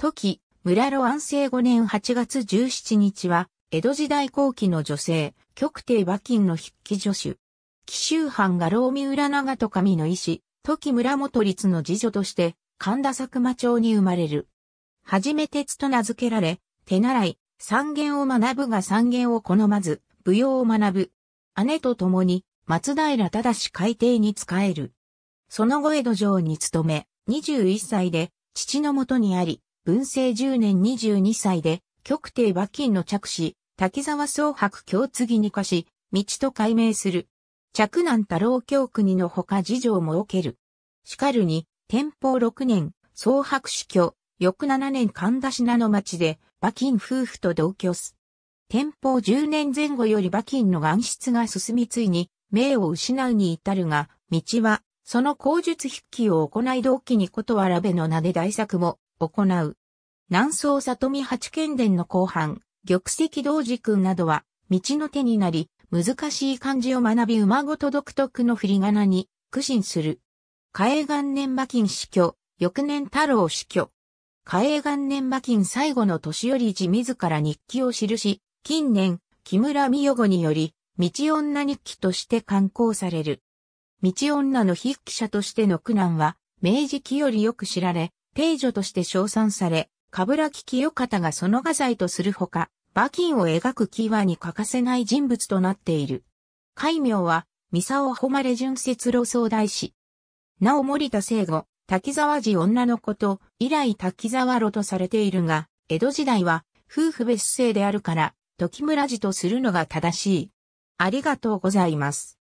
時、村路安政5年8月17日は、江戸時代後期の女性、極帝馬琴の筆記助手。紀州藩が老三浦長と神の医師、時村元律の次女として、神田佐久間町に生まれる。初め鉄と名付けられ、手習い、三元を学ぶが三元を好まず、舞踊を学ぶ。姉と共に、松平忠海底に仕える。その後江戸城に勤め、21歳で、父のもとにあり、文政10年22歳で、極帝馬金の着手、滝沢総白京継に化し、道と改名する。着南太郎京国のほか事情も受ける。しかるに、天保6年、総白死去、翌7年神田品の町で、馬金夫婦と同居す。天保10年前後より馬金の暗室が進みついに、命を失うに至るが、道は、その口述筆記を行い同期にことわらべの名で大作も、行う。南宋里見八犬伝の後半、玉石同時君などは、道の手になり、難しい漢字を学び馬ごと独特の振り仮名に苦心する。海江元年馬金死去、翌年太郎死去。海江元年馬金最後の年寄り自自ら日記を記し、近年、木村美代子により、道女日記として刊行される。道女の筆記者としての苦難は、明治期よりよく知られ、名女として称賛され、冠城清方がその画材とするほか、馬琴を描くキーワーに欠かせない人物となっている。戒名は、三沢誉れ純節路総大師。なお森田聖吾、滝沢寺女の子と、以来滝沢路とされているが、江戸時代は、夫婦別姓であるから、時村寺とするのが正しい。ありがとうございます。